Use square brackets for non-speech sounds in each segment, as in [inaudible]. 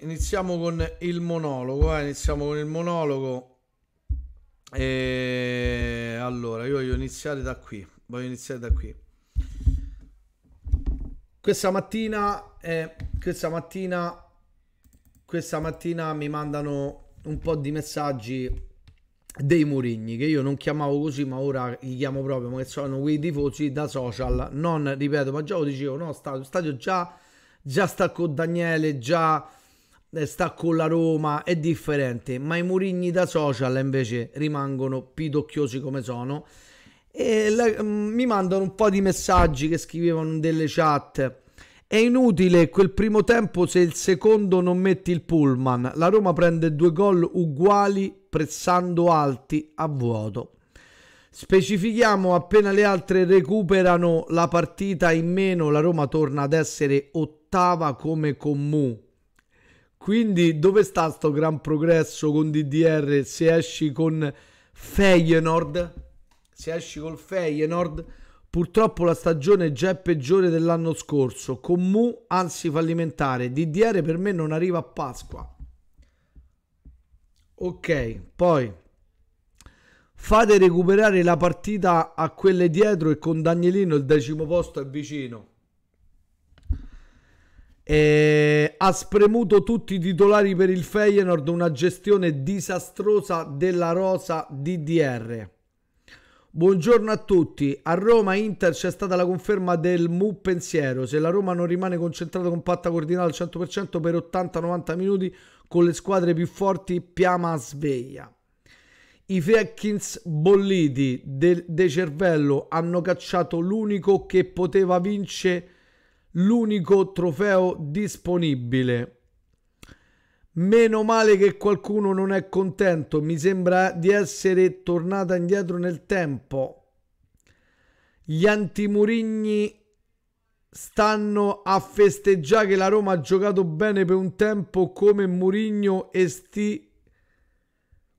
Iniziamo con il monologo, eh? iniziamo con il monologo. E allora, io voglio iniziare da qui, voglio iniziare da qui. Questa mattina, eh, questa mattina, questa mattina mi mandano un po' di messaggi dei Murigni che io non chiamavo così ma ora li chiamo proprio ma che sono quei tifosi da social non ripeto ma già lo dicevo no stadio, stadio già già sta con Daniele già eh, sta con la Roma, è differente, ma i murigni da social invece rimangono pidocchiosi come sono. E la, mm, mi mandano un po' di messaggi che scrivevano delle chat. È inutile quel primo tempo se il secondo non metti il pullman. La Roma prende due gol uguali pressando alti a vuoto. Specifichiamo appena le altre recuperano la partita in meno, la Roma torna ad essere ottava come con Mu. Quindi dove sta sto gran progresso con DDR se esci con Feyenoord? Se esci col Feyenoord, purtroppo la stagione è già peggiore dell'anno scorso, con Mu anzi fallimentare, DDR per me non arriva a Pasqua. Ok, poi fate recuperare la partita a quelle dietro e con Danielino il decimo posto è vicino. E ha spremuto tutti i titolari per il Feyenoord, una gestione disastrosa della rosa DDR. Buongiorno a tutti. A Roma Inter c'è stata la conferma del Mu pensiero. Se la Roma non rimane concentrata compatta coordinata al 100% per 80-90 minuti con le squadre più forti, Piama sveglia. I Fekins bolliti del De Cervello hanno cacciato l'unico che poteva vincere l'unico trofeo disponibile. Meno male che qualcuno non è contento, mi sembra di essere tornata indietro nel tempo. Gli antimurigni stanno a festeggiare che la Roma ha giocato bene per un tempo come Murigno e sti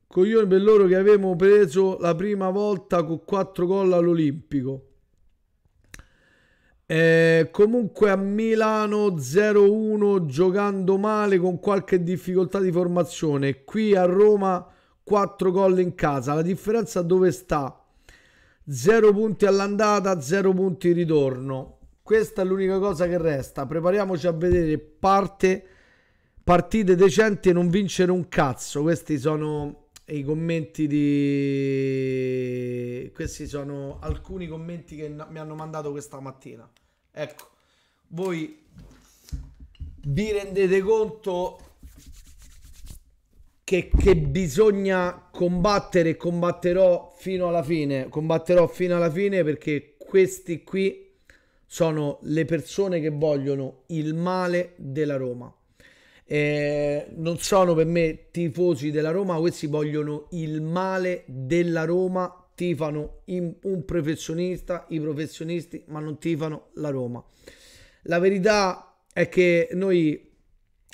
coglioni per loro che avevamo preso la prima volta con quattro gol all'Olimpico. Eh, comunque a Milano 0-1 giocando male con qualche difficoltà di formazione. Qui a Roma 4 gol in casa. La differenza dove sta? 0 punti all'andata, 0 punti ritorno. Questa è l'unica cosa che resta. Prepariamoci a vedere parte, partite decenti e non vincere un cazzo. Questi sono i commenti di... Questi sono alcuni commenti che mi hanno mandato questa mattina. Ecco, voi vi rendete conto che, che, bisogna combattere e combatterò fino alla fine. Combatterò fino alla fine perché questi qui sono le persone che vogliono il male della Roma. Eh, non sono per me tifosi della Roma, questi vogliono il male della Roma, tifano in, un professionista, i professionisti, ma non tifano la Roma. La verità è che noi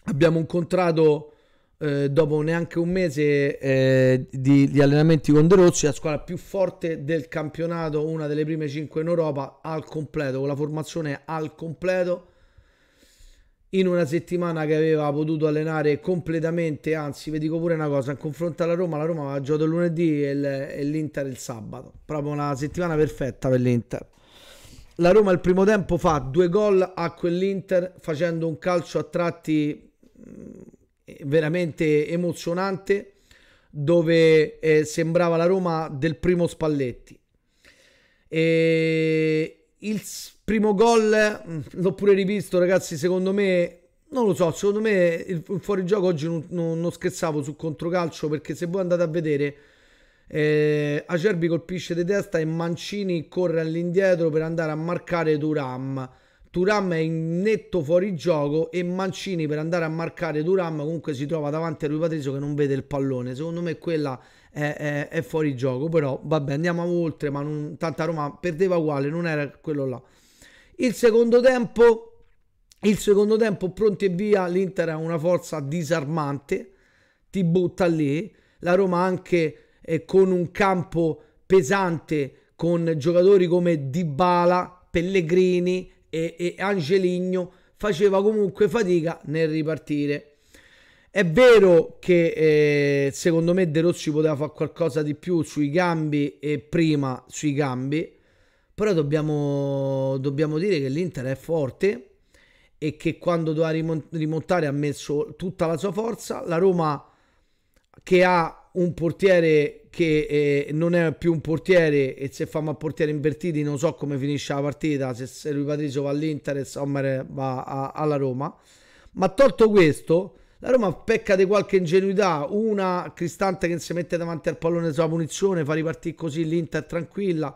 abbiamo incontrato eh, dopo neanche un mese eh, di, di, allenamenti con De Rossi, la squadra più forte del campionato, una delle prime 5 in Europa al completo, con la formazione al completo in una settimana che aveva potuto allenare completamente, anzi vi dico pure una cosa, in confronto alla Roma, la Roma aveva giocato il lunedì e l'Inter il sabato, proprio una settimana perfetta per l'Inter. La Roma il primo tempo fa due gol a quell'Inter facendo un calcio a tratti mm, veramente emozionante dove eh, sembrava la Roma del primo Spalletti. E, il primo gol mm, l'ho pure rivisto, ragazzi. Secondo me, non lo so. Secondo me, il fuorigioco oggi non, non, non scherzavo sul controcalcio perché se voi andate a vedere. Eh, Acerbi colpisce di testa e Mancini corre all'indietro per andare a marcare Turam. Turam è in netto fuorigioco e Mancini per andare a marcare Turam comunque si trova davanti a lui Patrizio che non vede il pallone. Secondo me quella è, è, è fuori gioco, però vabbè andiamo oltre, ma non, tanta Roma perdeva uguale, non era quello là. Il secondo tempo, il secondo tempo pronti e via, l'Inter è una forza disarmante, ti butta lì, la Roma anche eh, con un campo pesante, con giocatori come Dybala, Pellegrini e, e Angeligno, faceva comunque fatica nel ripartire. È vero che eh, secondo me De Rossi poteva fare qualcosa di più sui gambi e prima sui gambi, però dobbiamo, dobbiamo dire che l'Inter è forte e che quando doveva rimontare ha messo tutta la sua forza. La Roma che ha un portiere che eh, non è più un portiere e se fa ma portiere invertiti non so come finisce la partita, se, se lui Patrizio va all'Inter e Sommer va a, alla Roma. Ma tolto questo la Roma pecca di qualche ingenuità, una Cristante che si mette davanti al pallone sulla punizione, fa ripartire così l'Inter tranquilla,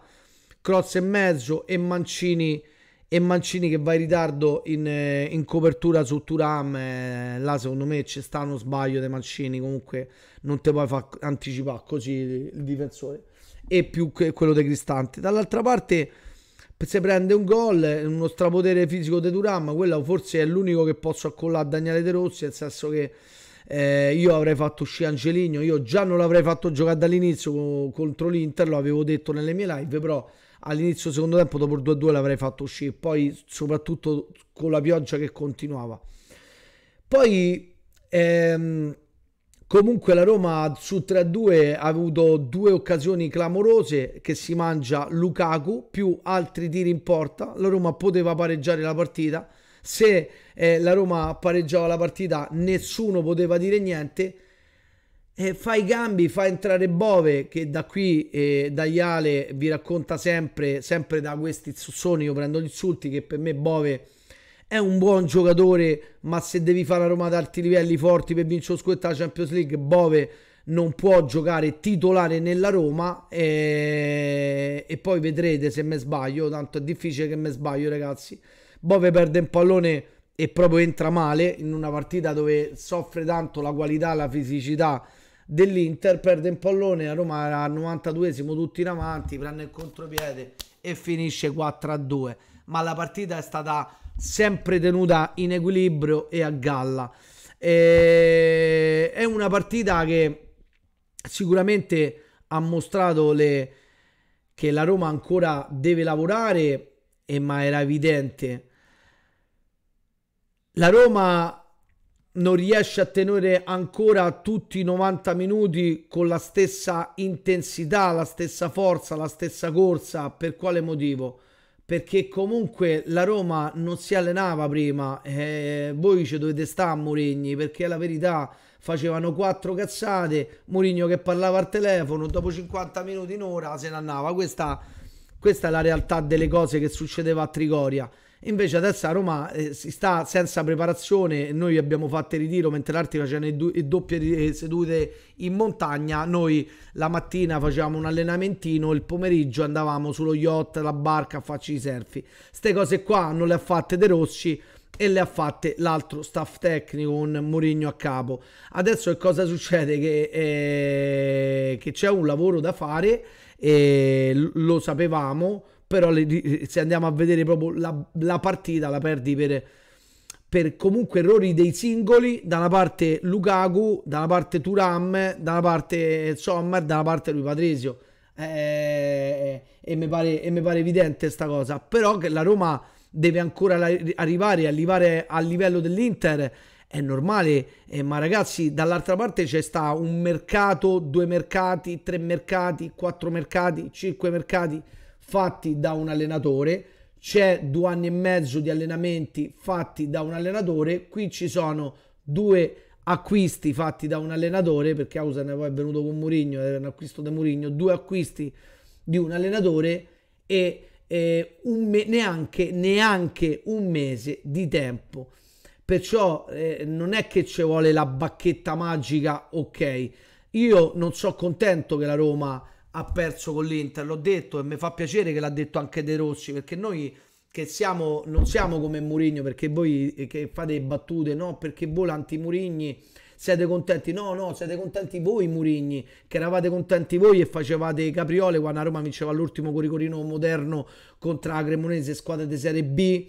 Croz e mezzo e Mancini, e Mancini che va in ritardo in, eh, in copertura su Turam, eh, là secondo me c'è sta uno sbaglio dei Mancini, comunque non te puoi far anticipare così il difensore e più quello dei Cristante. Dall'altra parte se prende un gol, uno strapotere fisico di Turam, quello forse è l'unico che posso accollare a Daniele De Rossi, nel senso che eh, io avrei fatto uscire Angelino, io già non l'avrei fatto giocare dall'inizio contro l'Inter, lo avevo detto nelle mie live, però all'inizio secondo tempo dopo il 2-2 l'avrei fatto uscire, poi soprattutto con la pioggia che continuava. Poi... Ehm, Comunque la Roma su 3-2 ha avuto due occasioni clamorose che si mangia Lukaku più altri tiri in porta. La Roma poteva pareggiare la partita. Se eh, la Roma pareggiava la partita nessuno poteva dire niente. Eh, fa i cambi, fa entrare Bove che da qui eh, Daiale vi racconta sempre, sempre da questi zuzzoni, io prendo gli insulti che per me Bove è un buon giocatore, ma se devi fare la Roma ad alti livelli forti per vincere lo scudetto della Champions League, Bove non può giocare titolare nella Roma e, e poi vedrete se me sbaglio, tanto è difficile che me sbaglio ragazzi. Bove perde un pallone e proprio entra male in una partita dove soffre tanto la qualità, la fisicità dell'Inter, perde un pallone, la Roma era al 92esimo tutti in avanti, prende il contropiede e finisce 4 a 2. Ma la partita è stata sempre tenuta in equilibrio e a galla. E... È una partita che sicuramente ha mostrato le... che la Roma ancora deve lavorare, e ma era evidente. La Roma non riesce a tenere ancora tutti i 90 minuti con la stessa intensità, la stessa forza, la stessa corsa. Per quale motivo? perché comunque la Roma non si allenava prima, eh, voi ci dovete stare a Mourinho perché la verità facevano quattro cazzate, Mourinho che parlava al telefono, dopo 50 minuti, in ora se ne andava, questa, questa è la realtà delle cose che succedeva a Trigoria. Invece adesso a Roma eh, si sta senza preparazione, noi abbiamo fatto il ritiro mentre l'Arti facevano do- doppie eh, sedute in montagna, noi la mattina facevamo un allenamentino, il pomeriggio andavamo sullo yacht, la barca a farci i surfi. Queste cose qua non le ha fatte De Rossi e le ha fatte l'altro staff tecnico un Murigno a capo. Adesso che cosa succede? Che, eh, che c'è un lavoro da fare, eh, lo sapevamo però le, eh, se andiamo a vedere proprio la, la partita la perdi per, per, comunque errori dei singoli da una parte Lukaku, da una parte Turam, da una parte Sommer, da una parte lui Patrizio eh, e, mi pare, e mi pare evidente sta cosa però che la Roma deve ancora arrivare, arrivare al livello dell'Inter è normale, eh, ma ragazzi, dall'altra parte c'è sta un mercato, due mercati, tre mercati, quattro mercati, cinque mercati, fatti da un allenatore, c'è due anni e mezzo di allenamenti fatti da un allenatore, qui ci sono due acquisti fatti da un allenatore, perché Ausen poi è venuto con Murigno, era un acquisto da Murigno, due acquisti di un allenatore e eh, un neanche, neanche un mese di tempo. Perciò eh, non è che ci vuole la bacchetta magica, ok. Io non sono contento che la Roma ha perso con l'Inter, l'ho detto e mi fa piacere che l'ha detto anche De Rossi perché noi che siamo, non siamo come Murigno perché voi eh, che fate battute, no perché voi l'anti-Murigni siete contenti, no no siete contenti voi Murigni che eravate contenti voi e facevate capriole quando a Roma vinceva l'ultimo coricorino moderno contro la Cremonese squadra di Serie B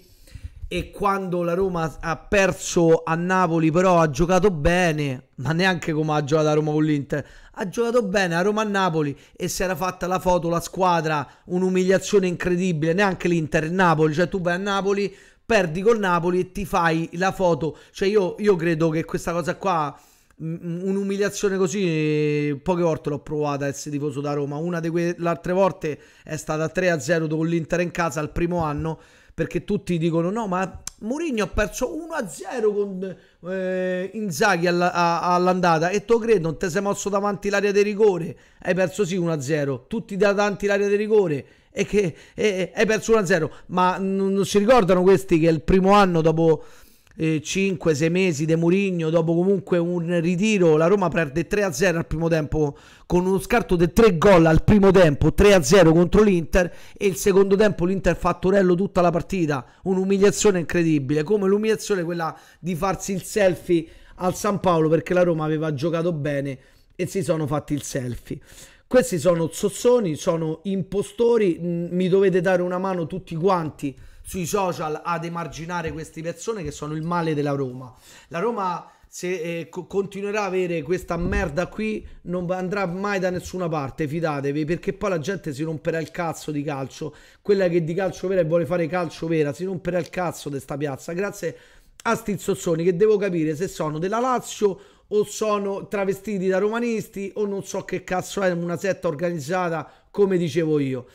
e quando la Roma ha perso a Napoli però ha giocato bene, ma neanche come ha giocato a Roma con l'Inter, ha giocato bene a Roma a Napoli e si era fatta la foto, la squadra, un'umiliazione incredibile, neanche l'Inter, e Napoli, cioè tu vai a Napoli, perdi col Napoli e ti fai la foto, cioè io, io credo che questa cosa qua un'umiliazione così poche volte l'ho provata essere tifoso da Roma una di quelle altre volte è stata 3-0 con l'Inter in casa al primo anno perché tutti dicono no, ma Mourinho ha perso 1-0 con eh, Inzaghi alla, a, all'andata e tu credi non ti sei mosso davanti l'area di rigore, hai perso sì 1-0, tutti davanti l'area di rigore e che hai perso 1-0, ma non, non si ricordano questi che è il primo anno dopo eh, 5-6 mesi De Murigno, dopo comunque un ritiro, la Roma perde 3-0 al primo tempo con uno scarto di 3 gol al primo tempo, 3-0 contro l'Inter e il secondo tempo l'Inter fattorello tutta la partita, un'umiliazione incredibile, come l'umiliazione quella di farsi il selfie al San Paolo perché la Roma aveva giocato bene e si sono fatti il selfie. Questi sono zozzoni, sono impostori, mi dovete dare una mano tutti quanti sui social ad emarginare queste persone che sono il male della Roma. La Roma se eh, co- continuerà a avere questa merda qui non andrà mai da nessuna parte, fidatevi, perché poi la gente si romperà il cazzo di calcio, quella che è di calcio vera e vuole fare calcio vera, si romperà il cazzo di sta piazza, grazie a sti che devo capire se sono della Lazio o sono travestiti da romanisti o non so che cazzo è una setta organizzata come dicevo io.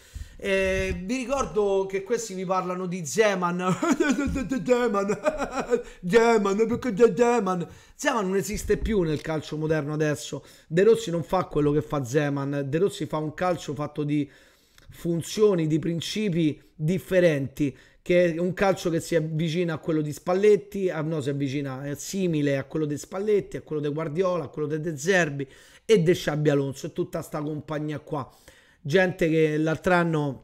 Eh, vi ricordo che questi vi parlano di Zeman. [laughs] Zeman, Zeman, perché Zeman? Zeman non esiste più nel calcio moderno adesso. De Rossi non fa quello che fa Zeman. De Rossi fa un calcio fatto di funzioni, di principi differenti che è un calcio che si avvicina a quello di Spalletti, a, no, si avvicina, è simile a quello di Spalletti, a quello di Guardiola, a quello di De Zerbi e De Sciabbi Alonso e tutta sta compagnia qua gente che l'altro anno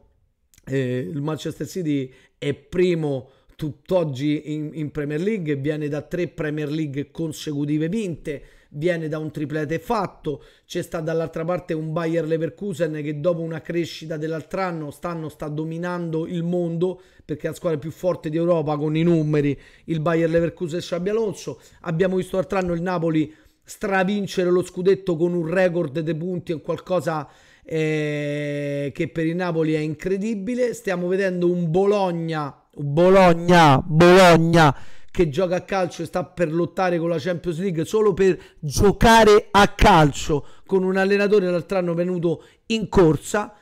eh, il Manchester City è primo tutt'oggi in, in, Premier League, viene da tre Premier League consecutive vinte, viene da un triplete fatto, c'è sta dall'altra parte un Bayer Leverkusen che dopo una crescita dell'altro anno stanno, sta dominando il mondo perché è la squadra più forte d'Europa con i numeri, il Bayer Leverkusen e Xabi Alonso, abbiamo visto l'altro anno il Napoli stravincere lo scudetto con un record di punti e qualcosa eh, che per il Napoli è incredibile. Stiamo vedendo un Bologna, Bologna, Bologna che gioca a calcio e sta per lottare con la Champions League solo per giocare a calcio con un allenatore l'altro anno venuto in corsa.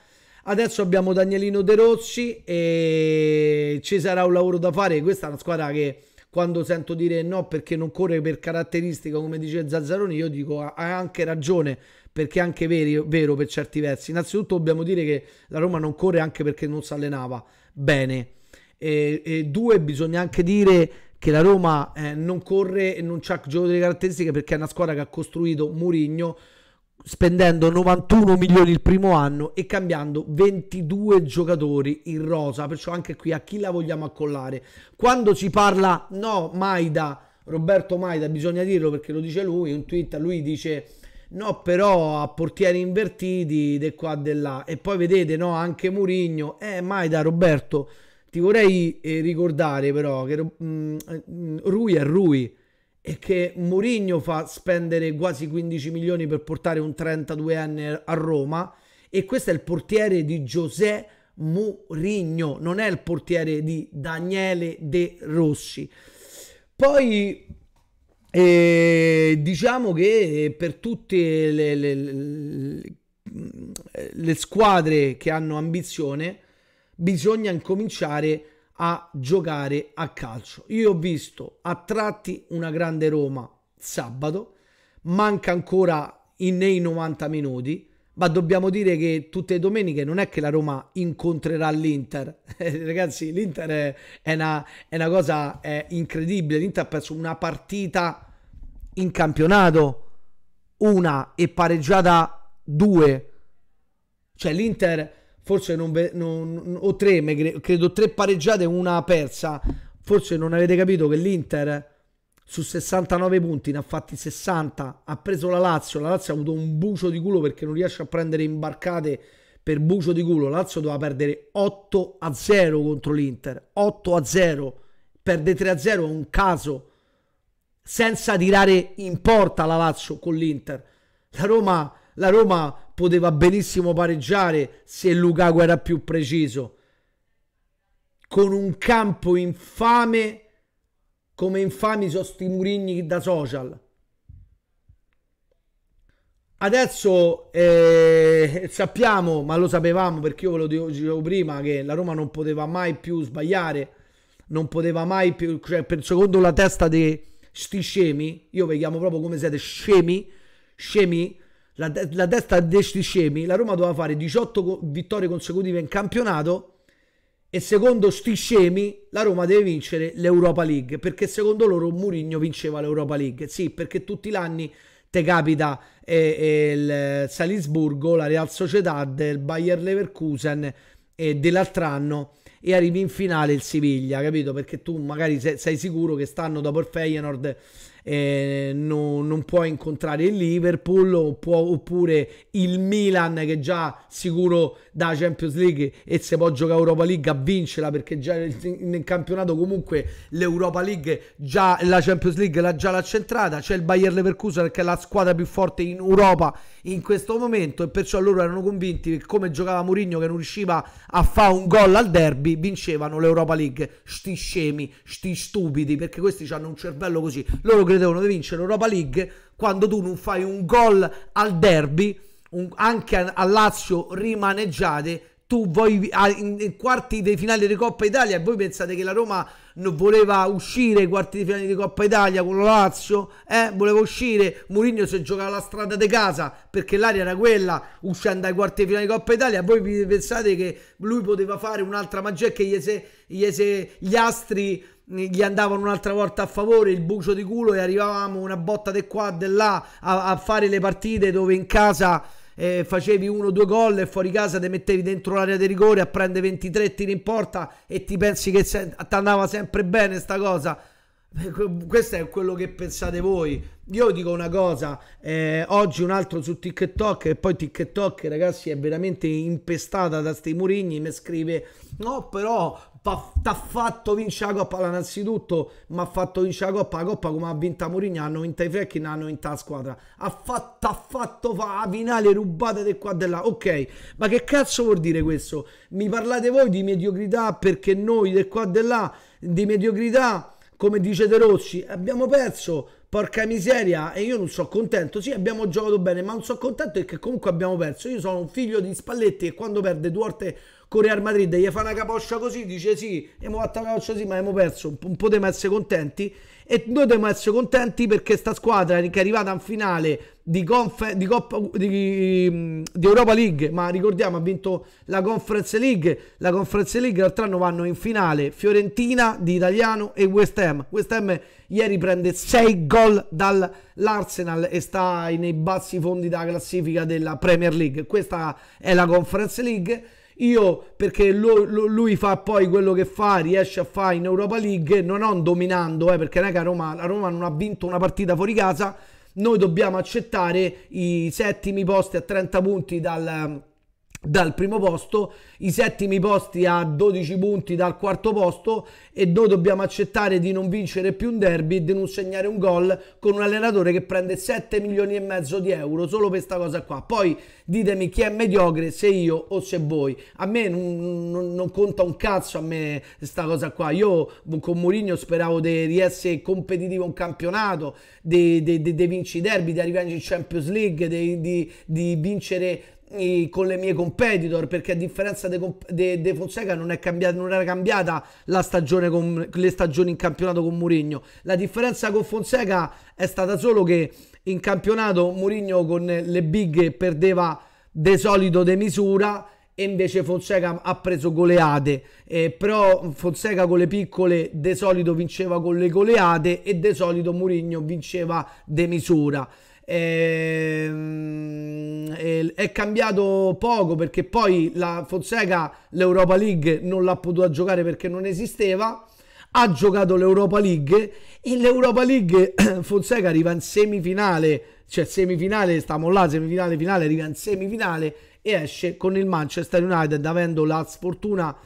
Adesso abbiamo Danielino De Rossi e ci sarà un lavoro da fare. Questa è una squadra che quando sento dire no perché non corre per caratteristica, come dice Zazzaroni, io dico ha anche ragione perché è anche vero, vero per certi versi. Innanzitutto dobbiamo dire che la Roma non corre anche perché non si allenava bene. E, e due, bisogna anche dire che la Roma eh, non corre e non ha delle caratteristiche perché è una squadra che ha costruito Murigno spendendo 91 milioni il primo anno e cambiando 22 giocatori in rosa, perciò anche qui a chi la vogliamo accollare. Quando ci parla no Maida, Roberto Maida, bisogna dirlo perché lo dice lui, un tweet, lui dice no però a portieri invertiti de qua de là e poi vedete no anche Murigno eh mai da Roberto ti vorrei eh, ricordare però che mm, eh, Rui è Rui e che Murigno fa spendere quasi 15 milioni per portare un 32enne a Roma e questo è il portiere di Giuseppe Murigno non è il portiere di Daniele De Rossi poi e diciamo che eh, per tutte le, le, le squadre che hanno ambizione bisogna incominciare a giocare a calcio. Io ho visto a tratti una grande Roma sabato, manca ancora in, nei 90 minuti, ma dobbiamo dire che tutte le domeniche non è che la Roma incontrerà l'Inter. [laughs] Eh, ragazzi, l'Inter è, è, una, è una, cosa è incredibile. L'Inter ha perso una partita in campionato, una e pareggiata due. Cioè l'Inter forse non, non o tre, credo tre pareggiate e una persa. Forse non avete capito che l'Inter su 69 punti, ne ha fatti 60, ha preso la Lazio, la Lazio ha avuto un bucio di culo perché non riesce a prendere imbarcate per bucio di culo, la Lazio doveva perdere 8 a 0 contro l'Inter, 8 a 0, perde 3 a 0 è un caso, senza tirare in porta la Lazio con l'Inter, la Roma, la Roma poteva benissimo pareggiare se Lukaku era più preciso, con un campo infame come infami sono i murigni da social. Adesso eh, sappiamo, ma lo sapevamo perché io ve lo dicevo prima, che la Roma non poteva mai più sbagliare, non poteva mai più, cioè per, secondo la testa di sti scemi, io vi chiamo proprio come siete scemi, scemi, la, la testa di sti scemi, la Roma doveva fare 18 vittorie consecutive in campionato e secondo sti scemi la Roma deve vincere l'Europa League perché secondo loro Murigno vinceva l'Europa League sì perché tutti gli anni te capita eh, eh, il Salisburgo la Real Sociedad il Bayer Leverkusen eh, dell'altro anno e arrivi in finale il Siviglia capito perché tu magari sei, sei sicuro che stanno dopo il Feyenoord eh, no, non puoi incontrare il Liverpool può, oppure il Milan che già sicuro da Champions League e se può giocare Europa League a vincerla perché già nel, nel campionato comunque l'Europa League già la Champions League l'ha già l'ha centrata c'è il Bayer Leverkusen che è la squadra più forte in Europa in questo momento e perciò loro erano convinti che come giocava Mourinho che non riusciva a fare un gol al derby vincevano l'Europa League sti scemi sti stupidi perché questi hanno un cervello così loro credevano di vincere l'Europa League quando tu non fai un gol al derby un, anche a, a Lazio rimaneggiate tu vuoi in quarti dei finali di Coppa Italia e voi pensate che la Roma non voleva uscire ai quarti di finali di Coppa Italia con lo Lazio? Eh, voleva uscire, Mourinho se giocava la strada di casa perché l'aria era quella, uscendo ai quarti di finale di Coppa Italia, voi pensate che lui poteva fare un'altra magia che gli, se, gli, se, gli astri eh, gli andavano un'altra volta a favore il bucio di culo e arrivavamo una botta di qua e di là a, a fare le partite dove in casa eh, facevi uno o due gol e fuori casa ti mettevi dentro l'area di rigore a prendere 23 tiri in porta e ti pensi che se, ti andava sempre bene sta cosa. [laughs] Questo è quello che pensate voi. Io dico una cosa, eh, oggi un altro su TikTok e poi TikTok ragazzi è veramente impestata da sti murigni, mi scrive no però t'ha fatto vincere la Coppa, innanzitutto mi ha fatto vincere la Coppa, la Coppa come ha vinta Mourinho, hanno vinto i Frecchi, hanno vinto la squadra, ha fatto, ha fatto fa la finale rubata del qua e là, ok, ma che cazzo vuol dire questo? Mi parlate voi di mediocrità perché noi del qua e del là, di mediocrità, come dice De Rossi, abbiamo perso, porca miseria, e io non sono contento. Sì, abbiamo giocato bene, ma non sono contento perché comunque abbiamo perso. Io sono un figlio di Spalletti e quando perde due volte con Real Madrid gli fa una caposcia così, dice sì, abbiamo fatto una caposcia così, ma abbiamo perso, non po' essere contenti e noi dobbiamo essere contenti perché sta squadra che è arrivata in finale di, conf- di, Coppa, di, di, Europa League, ma ricordiamo ha vinto la Conference League, la Conference League l'altro anno vanno in finale Fiorentina di Italiano e West Ham, West Ham ieri prende 6 gol dall'Arsenal e sta nei bassi fondi della classifica della Premier League, questa è la Conference League io perché lui, lui, fa poi quello che fa, riesce a fare in Europa League, non ho dominando, eh, perché raga, Roma, la Roma non ha vinto una partita fuori casa, noi dobbiamo accettare i settimi posti a 30 punti dal dal primo posto, i settimi posti a 12 punti dal quarto posto e noi dobbiamo accettare di non vincere più un derby e di non segnare un gol con un allenatore che prende 7 milioni e mezzo di euro solo per questa cosa qua. Poi ditemi chi è mediocre, se io o se voi. A me non, non, non conta un cazzo a me questa cosa qua. Io con Mourinho speravo di essere competitivo in campionato, di vincere i derby, di arrivare in Champions League, di vincere con le mie competitor perché a differenza di Fonseca non, è cambiata, non era cambiata la stagione con, le stagioni in campionato con Mourinho la differenza con Fonseca è stata solo che in campionato Mourinho con le big perdeva de solito de misura e invece Fonseca ha preso goleate eh, però Fonseca con le piccole de solito vinceva con le goleate e de solito Mourinho vinceva de misura eh, è cambiato poco perché poi la Fonseca l'Europa League non l'ha potuta giocare perché non esisteva ha giocato l'Europa League e l'Europa League [clears throat] Fonseca arriva in semifinale cioè semifinale stiamo là semifinale finale arriva in semifinale e esce con il Manchester United avendo la sfortuna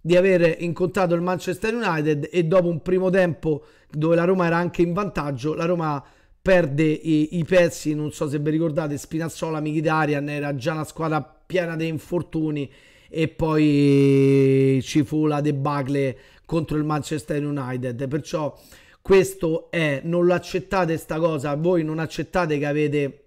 di aver incontrato il Manchester United e dopo un primo tempo dove la Roma era anche in vantaggio la Roma ha perde i, i, pezzi, non so se vi ricordate, Spinazzola, Mkhitaryan, era già una squadra piena di infortuni e poi ci fu la debacle contro il Manchester United, perciò questo è, non lo accettate sta cosa, voi non accettate che avete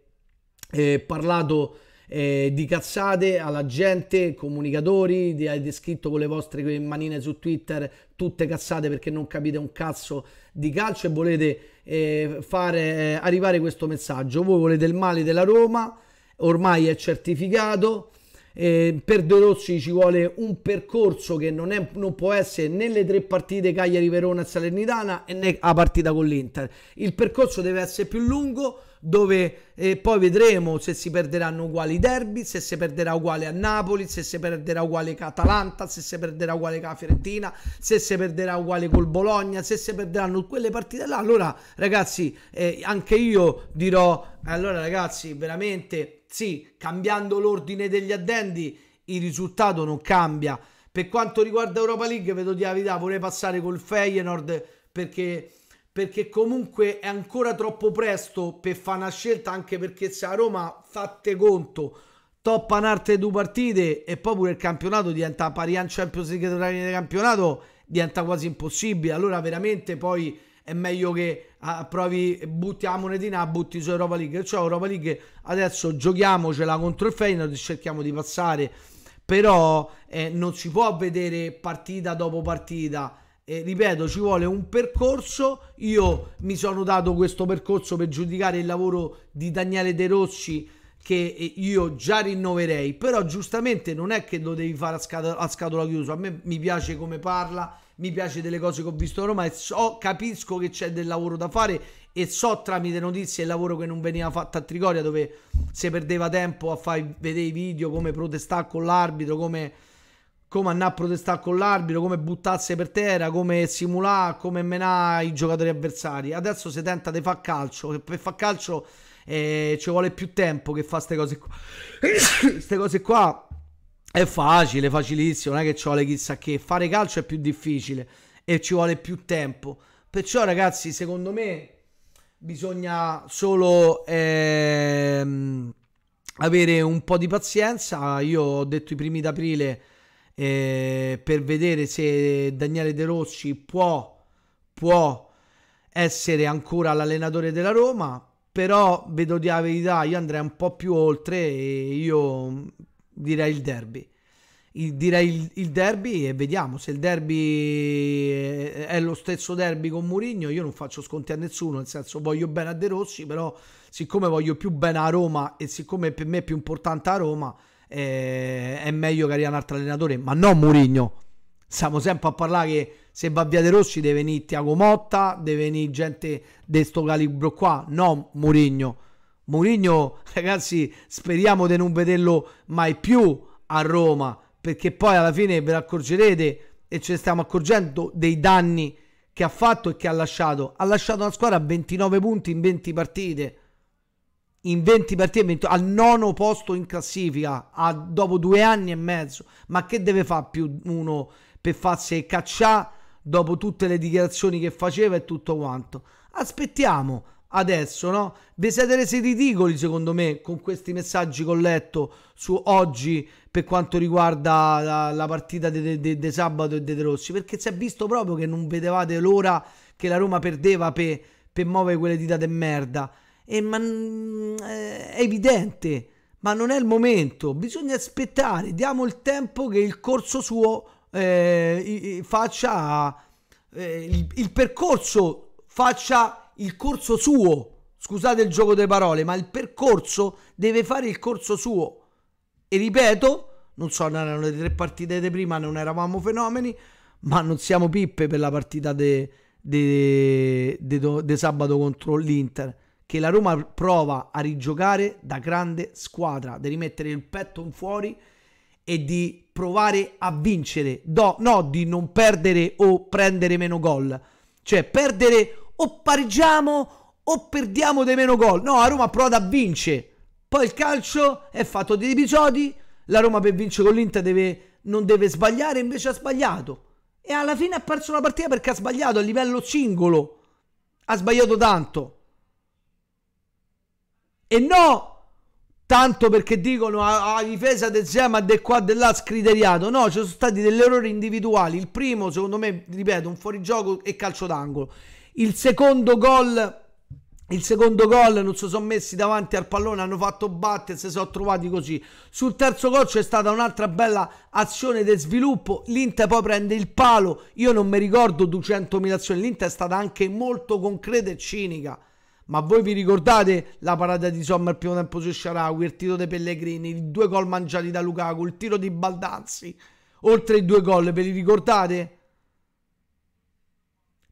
eh, parlato eh, di cazzate alla gente, comunicatori, di, avete scritto con le vostre manine su Twitter, tutte cazzate perché non capite un cazzo di calcio e volete eh, fare eh, arrivare questo messaggio. Voi volete il male della Roma, ormai è certificato. Eh, per De Rossi ci vuole un percorso che non, è, non può essere né le tre partite Cagliari, Verona e Salernitana né la partita con l'Inter. Il percorso deve essere più lungo dove eh, poi vedremo se si perderanno uguali i derby, se si perderà uguale a Napoli, se si perderà uguale a Atalanta, se si perderà uguale a Fiorentina, se si perderà uguale col Bologna, se si perderanno quelle partite là. Allora, ragazzi, eh, anche io dirò, allora ragazzi, veramente sì, cambiando l'ordine degli addendi, il risultato non cambia. Per quanto riguarda Europa League, vedo di la vorrei passare col Feyenoord perché perché comunque è ancora troppo presto per fare una scelta anche perché se a Roma fate conto toppa un'arte due partite e poi pure il campionato diventa pari a un Champions League della linee di campionato diventa quasi impossibile allora veramente poi è meglio che ah, provi butti la monetina butti su Europa League cioè Europa League adesso giochiamocela contro il Feyenoord cerchiamo di passare però eh, non si può vedere partita dopo partita eh, ripeto, ci vuole un percorso. Io mi sono dato questo percorso per giudicare il lavoro di Daniele De Rossi che io già rinnoverei, però giustamente non è che lo devi fare a scatola, a scatola chiusa. A me mi piace come parla, mi piace delle cose che ho visto a Roma e so, capisco che c'è del lavoro da fare e so tramite notizie il lavoro che non veniva fatto a Trigoria dove si perdeva tempo a fare vedere i video come protestare con l'arbitro, come come andare a protestare con l'arbitro, come buttarsi per terra, come simulare, come menare i giocatori avversari. Adesso si tenta di far calcio, per far calcio eh, ci vuole più tempo che fa queste cose qua. Queste [coughs] cose qua è facile, facilissimo, non è che ci vuole chissà che. Fare calcio è più difficile e ci vuole più tempo. Perciò ragazzi, secondo me bisogna solo... Ehm, avere un po' di pazienza, io ho detto i primi d'aprile eh, per vedere se Daniele De Rossi può, può essere ancora l'allenatore della Roma, però vedo di la verità, io andrei un po' più oltre e io direi il derby. Il, direi il, il, derby e vediamo se il derby è lo stesso derby con Mourinho. Io non faccio sconti a nessuno, nel senso voglio bene a De Rossi, però siccome voglio più bene a Roma e siccome per me è più importante a Roma, eh, è meglio che arriva un altro allenatore, ma no Murigno. Stiamo sempre a parlare che se va via De Rossi deve venire Tiago Motta, deve venire gente di sto calibro qua, no Murigno. Murigno, [laughs] ragazzi, speriamo di non vederlo mai più a Roma, perché poi alla fine ve ne accorgerete e ce ne stiamo accorgendo dei danni che ha fatto e che ha lasciato. Ha lasciato una squadra a 29 punti in 20 partite in 20 partite vinto al nono posto in classifica a, dopo due anni e mezzo. Ma che deve fare più uno per farsi cacciare dopo tutte le dichiarazioni che faceva e tutto quanto? Aspettiamo adesso, no? Vi siete resi ridicoli, secondo me, con questi messaggi che ho letto su oggi per quanto riguarda la, la partita di sabato e De Rossi, perché si è visto proprio che non vedevate l'ora che la Roma perdeva per, per muovere quelle dita di merda e man, eh, è evidente, ma non è il momento, bisogna aspettare, diamo il tempo che il corso suo eh, faccia eh, il, il percorso, faccia il corso suo, scusate il gioco delle parole, ma il percorso deve fare il corso suo. E ripeto, non so, non erano le tre partite di prima, non eravamo fenomeni, ma non siamo pippe per la partita di sabato contro l'Inter che la Roma prova a rigiocare da grande squadra, di rimettere il petto in fuori e di provare a vincere, no, no di non perdere o prendere meno gol, cioè perdere o pareggiamo o perdiamo dei meno gol, no, la Roma prova a vincere, poi il calcio è fatto di episodi, la Roma per vincere con l'Inter non deve sbagliare, invece ha sbagliato e alla fine ha perso una partita perché ha sbagliato a livello singolo, ha sbagliato tanto. E no tanto perché dicono a, difesa del Zema de qua de là scriteriato no ci sono stati degli errori individuali il primo secondo me ripeto un fuorigioco e calcio d'angolo il secondo gol il secondo gol non si sono messi davanti al pallone hanno fatto batte si sono trovati così sul terzo gol c'è stata un'altra bella azione di sviluppo l'Inter poi prende il palo io non mi ricordo 200.000 azioni l'Inter è stata anche molto concreta e cinica ma voi vi ricordate la parata di Sommer primo tempo su Sharawi, il tiro dei Pellegrini, i due gol mangiati da Lukaku, il tiro di Baldanzi, oltre i due gol, ve li ricordate?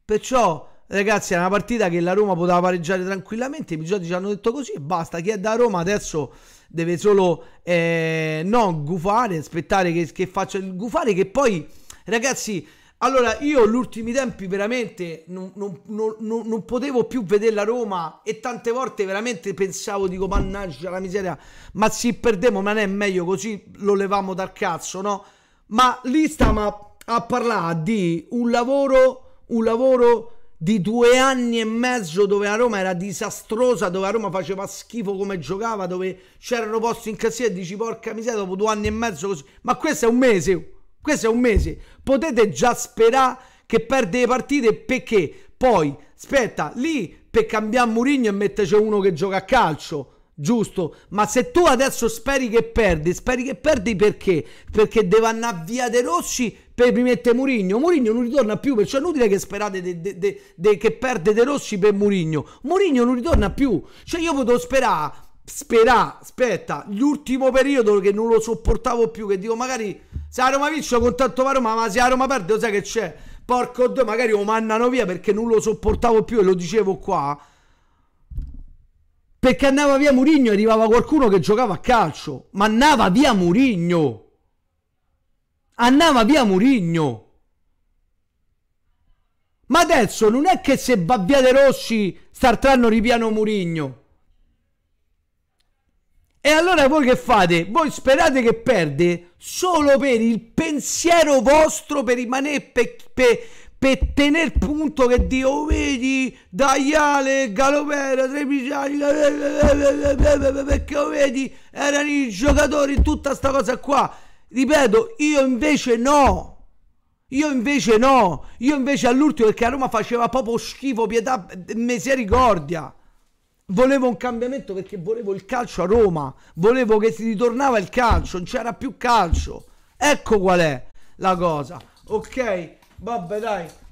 Perciò, ragazzi, è una partita che la Roma poteva pareggiare tranquillamente, i episodi ci hanno detto così e basta, chi è da Roma adesso deve solo eh, non gufare, aspettare che, che faccia il gufare, che poi, ragazzi allora, io ultimi tempi veramente non, non, non, non, potevo più vedere la Roma e tante volte veramente pensavo, dico, mannaggia la miseria, ma se perdiamo ma non è meglio così, lo levamo dal cazzo, no? Ma lì stiamo a, a parlare di un lavoro, un lavoro di due anni e mezzo dove la Roma era disastrosa, dove la Roma faceva schifo come giocava, dove c'erano posti in cassiera e dici porca miseria dopo due anni e mezzo così, ma questo è un mese, questo è un mese. Potete già sperare che perde le partite perché poi, aspetta, lì per cambiare Murigno e metterci uno che gioca a calcio giusto? Ma se tu adesso speri che perdi, speri che perdi perché? Perché deve andare via De Rossi per rimettere Murigno. Murigno non ritorna più, perciò è inutile che sperate de, de, de, che perde De Rossi per Murigno. Murigno non ritorna più. Cioè io potevo sperare, sperare, aspetta, l'ultimo periodo che non lo sopportavo più, che dico magari se a Roma vince con tanto va Roma, ma se a Roma perde, lo sai che c'è? Porco due, magari lo mandano via perché non lo sopportavo più e lo dicevo qua. Perché andava via Murigno e arrivava qualcuno che giocava a calcio. Ma andava via Murigno. Andava via Murigno. Ma adesso non è che se va via De Rossi sta entrando ripiano Murigno. E allora voi che fate? Voi sperate che perde solo per il pensiero vostro, per rimanere, per, per, per tener punto che Dio oh, vedi, Daiale, Galopera, Trepigiani, perché oh, vedi, erano i giocatori, tutta sta cosa qua. Ripeto, io invece no. Io invece no, io invece all'ultimo perché a Roma faceva proprio schifo, pietà, misericordia. Volevo un cambiamento perché volevo il calcio a Roma, volevo che si ritornava il calcio, non c'era più calcio. Ecco qual è la cosa. Ok, vabbè dai,